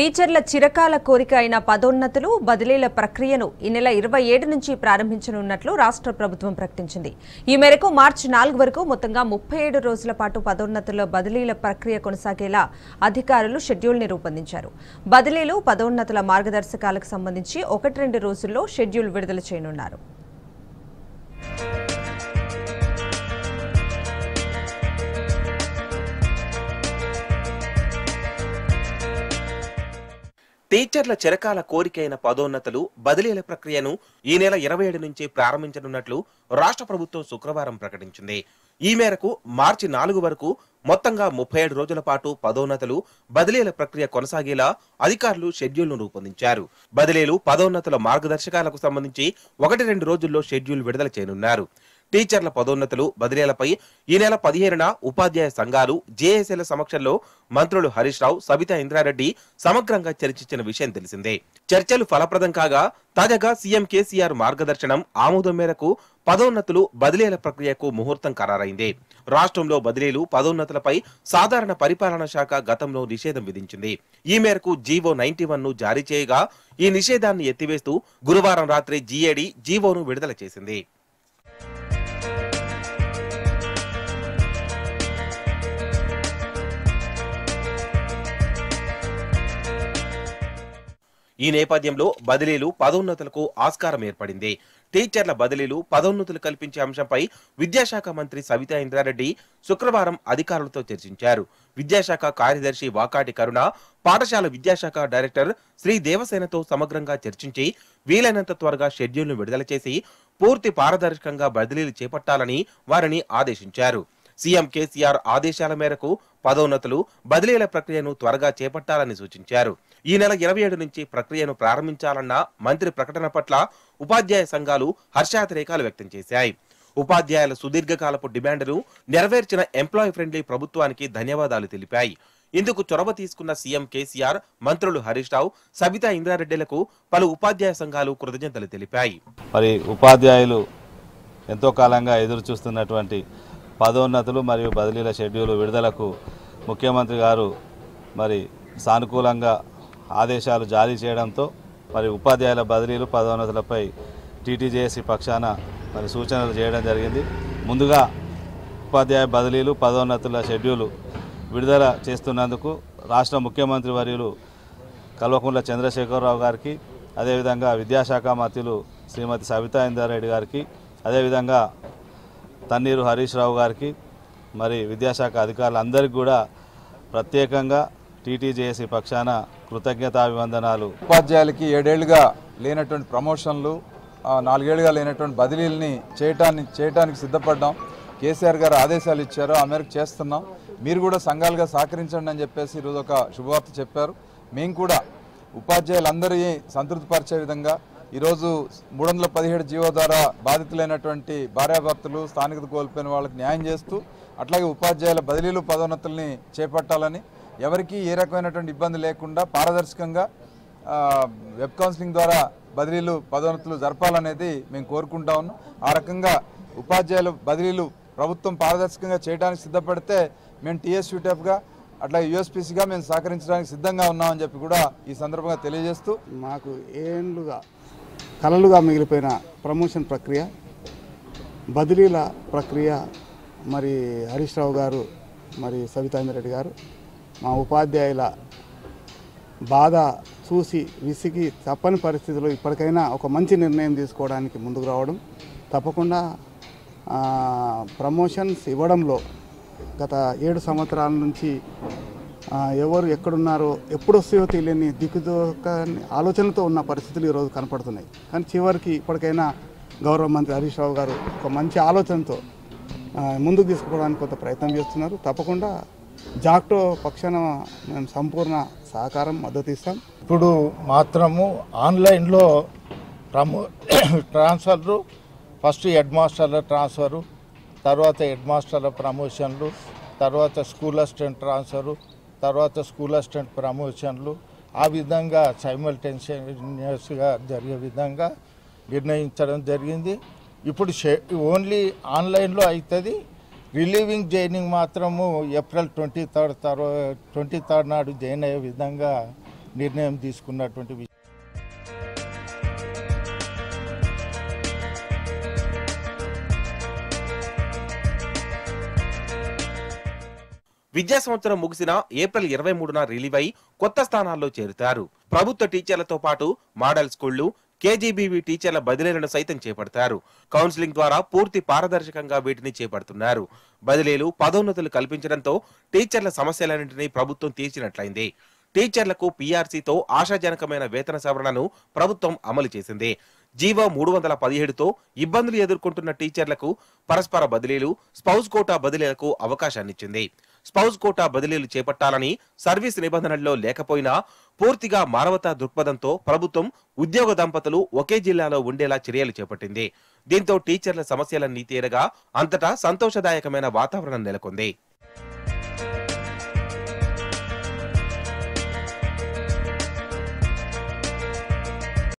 టీచర్ల చిరకాల కోరిక అయిన పదోన్నతులు బదిలీల ప్రక్రియను ఈ నెల ఇరవై ఏడు నుంచి ప్రారంభించనున్నట్లు రాష్ట్ర ప్రభుత్వం ప్రకటించింది ఈ మేరకు మార్చి నాలుగు వరకు మొత్తంగా ముప్పై ఏడు రోజుల పాటు పదోన్నతుల బదిలీల ప్రక్రియ కొనసాగేలా అధికారులు షెడ్యూల్ని రూపొందించారు బదిలీలు పదోన్నతుల మార్గదర్శకాలకు సంబంధించి ఒకటి రెండు రోజుల్లో షెడ్యూల్ విడుదల చేయనున్నారు టీచర్ల చిరకాల కోరికైన పదోన్నతులు బదిలీల ప్రక్రియను ఈ నెల ఇరవై ఏడు నుంచి ప్రారంభించనున్నట్లు రాష్ట్ర ప్రభుత్వం శుక్రవారం ప్రకటించింది ఈ మేరకు మార్చి నాలుగు వరకు మొత్తంగా ముప్పై ఏడు రోజుల పాటు పదోన్నతులు బదిలీల ప్రక్రియ కొనసాగేలా అధికారులు షెడ్యూల్ను రూపొందించారు బదిలీలు పదోన్నతుల మార్గదర్శకాలకు సంబంధించి ఒకటి రెండు రోజుల్లో షెడ్యూల్ విడుదల చేయనున్నారు టీచర్ల పదోన్నతులు బదిలీలపై ఈ నెల పదిహేనున ఉపాధ్యాయ సంఘాలు జేఏసీల సమక్షంలో మంత్రులు హరీష్ రావు సబితా ఇంద్రారెడ్డి సమగ్రంగా చర్చించిన విషయం తెలిసిందే చర్చలు ఫలప్రదం కాగా తాజాగా సీఎం కేసీఆర్ మార్గదర్శనం ఆమోదం మేరకు పదోన్నతులు బదిలీల ప్రక్రియకు ముహూర్తం ఖరారైంది రాష్ట్రంలో బదిలీలు పదోన్నతులపై సాధారణ పరిపాలనా శాఖ గతంలో నిషేధం విధించింది ఈ మేరకు జీవో నైన్టీ వన్ ను జారీ చేయగా ఈ నిషేధాన్ని ఎత్తివేస్తూ గురువారం రాత్రి జీఏడీ జీవోను విడుదల చేసింది ఈ నేపథ్యంలో బదిలీలు పదోన్నతులకు ఆస్కారం ఏర్పడింది టీచర్ల బదిలీలు పదోన్నతులు కల్పించే అంశంపై విద్యాశాఖ మంత్రి సవితా ఇంద్రారెడ్డి శుక్రవారం అధికారులతో చర్చించారు విద్యాశాఖ కార్యదర్శి వాకాటి కరుణ పాఠశాల విద్యాశాఖ డైరెక్టర్ శ్రీ దేవసేనతో సమగ్రంగా చర్చించి వీలైనంత త్వరగా షెడ్యూల్ను విడుదల చేసి పూర్తి పారదర్శకంగా బదిలీలు చేపట్టాలని వారిని ఆదేశించారు సీఎం కేసీఆర్ ఆదేశాల మేరకు పదోన్నతులు బదిలీల ప్రక్రియను త్వరగా చేపట్టాలని సూచించారు ఈ నెల ఇరవై ఏడు నుంచి ప్రక్రియను ప్రారంభించాలన్న మంత్రి ప్రకటన పట్ల ఉపాధ్యాయ సంఘాలు హర్షాతిరేకాలు వ్యక్తం చేశాయి ఉపాధ్యాయుల సుదీర్ఘకాలపు డిమాండ్ను నెరవేర్చిన ఎంప్లాయీ ఫ్రెండ్లీ ప్రభుత్వానికి ధన్యవాదాలు తెలిపాయి ఇందుకు చొరవ తీసుకున్న సీఎం కేసీఆర్ మంత్రులు హరీష్ రావు సబితా ఇంద్రారెడ్డిలకు పలు ఉపాధ్యాయ సంఘాలు కృతజ్ఞతలు తెలిపాయి మరి ఉపాధ్యాయులు ఎంతో కాలంగా ఎదురు చూస్తున్నటువంటి పదోన్నతులు మరియు బదిలీల షెడ్యూలు విడుదలకు ముఖ్యమంత్రి గారు మరి సానుకూలంగా ఆదేశాలు జారీ చేయడంతో మరి ఉపాధ్యాయుల బదిలీలు పదోన్నతులపై టీటీజేఏసీ పక్షాన మరి సూచనలు చేయడం జరిగింది ముందుగా ఉపాధ్యాయ బదిలీలు పదోన్నతుల షెడ్యూలు విడుదల చేస్తున్నందుకు రాష్ట్ర ముఖ్యమంత్రి వర్యులు కల్వకుంట్ల చంద్రశేఖరరావు గారికి అదేవిధంగా విద్యాశాఖ మంత్రులు శ్రీమతి సవితా ఇందారెడ్డి గారికి అదేవిధంగా తన్నీరు హరీష్ రావు గారికి మరి విద్యాశాఖ అధికారులందరికీ కూడా ప్రత్యేకంగా టీటీజేఏసీ పక్షాన కృతజ్ఞతాభివందనాలు ఉపాధ్యాయులకి ఏడేళ్లుగా లేనటువంటి ప్రమోషన్లు నాలుగేళ్లుగా లేనటువంటి బదిలీల్ని చేయటాన్ని చేయటానికి సిద్ధపడ్డాం కేసీఆర్ గారు ఆదేశాలు ఇచ్చారు ఆ మేరకు చేస్తున్నాం మీరు కూడా సంఘాలుగా సహకరించండి అని చెప్పేసి ఈరోజు ఒక శుభవార్త చెప్పారు మేము కూడా ఉపాధ్యాయులందరి సంతృప్తిపరిచే విధంగా ఈరోజు మూడు వందల పదిహేడు జీవో ద్వారా బాధితులైనటువంటి భార్యాభర్తలు స్థానికత కోల్పోయిన వాళ్ళకి న్యాయం చేస్తూ అట్లాగే ఉపాధ్యాయుల బదిలీలు పదోన్నతుల్ని చేపట్టాలని ఎవరికి ఏ రకమైనటువంటి ఇబ్బంది లేకుండా పారదర్శకంగా వెబ్ కౌన్సిలింగ్ ద్వారా బదిలీలు పదోన్నతులు జరపాలనేది మేము కోరుకుంటా ఉన్నాం ఆ రకంగా ఉపాధ్యాయుల బదిలీలు ప్రభుత్వం పారదర్శకంగా చేయడానికి సిద్ధపడితే మేము టీఎస్యూటీఎఫ్గా అట్లా యుఎస్పిసిగా మేము సహకరించడానికి సిద్ధంగా ఉన్నామని చెప్పి కూడా ఈ సందర్భంగా తెలియజేస్తూ మాకు ఏళ్ళుగా కలలుగా మిగిలిపోయిన ప్రమోషన్ ప్రక్రియ బదిలీల ప్రక్రియ మరి హరీష్ రావు గారు మరి సవితామిరెడ్డి గారు మా ఉపాధ్యాయుల బాధ చూసి విసిగి తప్పని పరిస్థితుల్లో ఇప్పటికైనా ఒక మంచి నిర్ణయం తీసుకోవడానికి ముందుకు రావడం తప్పకుండా ప్రమోషన్స్ ఇవ్వడంలో గత ఏడు సంవత్సరాల నుంచి ఎవరు ఎక్కడున్నారో ఎప్పుడు వస్తాయో తెలియని దిక్కుదోక ఆలోచనతో ఉన్న పరిస్థితులు ఈరోజు కనపడుతున్నాయి కానీ చివరికి ఇప్పటికైనా గౌరవ మంత్రి హరీష్ రావు గారు ఒక మంచి ఆలోచనతో ముందుకు తీసుకోవడానికి కొంత ప్రయత్నం చేస్తున్నారు తప్పకుండా జాక్టో పక్షాన మేము సంపూర్ణ సహకారం మద్దతు ఇస్తాం ఇప్పుడు మాత్రము ఆన్లైన్లో ప్రమో ట్రాన్స్ఫర్లు ఫస్ట్ హెడ్ మాస్టర్ల ట్రాన్స్ఫరు తర్వాత హెడ్ మాస్టర్ల ప్రమోషన్లు తర్వాత స్కూల్ అసిస్టెంట్ ట్రాన్స్ఫరు తర్వాత స్కూల్ అసిస్టెంట్ ప్రమోషన్లు ఆ విధంగా టెన్షన్గా జరిగే విధంగా నిర్ణయించడం జరిగింది ఇప్పుడు ఓన్లీ ఆన్లైన్లో అవుతుంది రిలీవింగ్ జైనింగ్ మాత్రము ఏప్రిల్ ట్వంటీ థర్డ్ తర్వాత ట్వంటీ థర్డ్ నాడు జాయిన్ అయ్యే విధంగా నిర్ణయం తీసుకున్నటువంటి విషయం విద్యా సంవత్సరం ముగిసిన ఏప్రిల్ ఇరవై మూడున రిలీవ్ అయి కొత్త స్థానాల్లో చేరుతారు ప్రభుత్వ టీచర్లతో పాటు మోడల్ స్కూళ్లు కేజీబీవీ టీచర్ల బదిలీలను సైతం చేపడతారు కౌన్సిలింగ్ ద్వారా పూర్తి పారదర్శకంగా వీటిని చేపడుతున్నారు బదిలీలు పదోన్నతులు కల్పించడంతో టీచర్ల సమస్యలన్నింటినీ ప్రభుత్వం తీర్చినట్లయింది టీచర్లకు పీఆర్సీతో ఆశాజనకమైన వేతన సవరణను ప్రభుత్వం అమలు చేసింది జీవో మూడు వందల పదిహేడుతో ఇబ్బందులు ఎదుర్కొంటున్న టీచర్లకు పరస్పర బదిలీలు స్పౌస్ కోటా బదిలీలకు అవకాశాన్నిచ్చింది స్పౌజ్ కోటా బదిలీలు చేపట్టాలని సర్వీస్ నిబంధనల్లో లేకపోయినా పూర్తిగా మానవతా దృక్పథంతో ప్రభుత్వం ఉద్యోగ దంపతులు ఒకే జిల్లాలో ఉండేలా చర్యలు చేపట్టింది దీంతో టీచర్ల సమస్యలన్నీ తీరగా అంతటా సంతోషదాయకమైన వాతావరణం నెలకొంది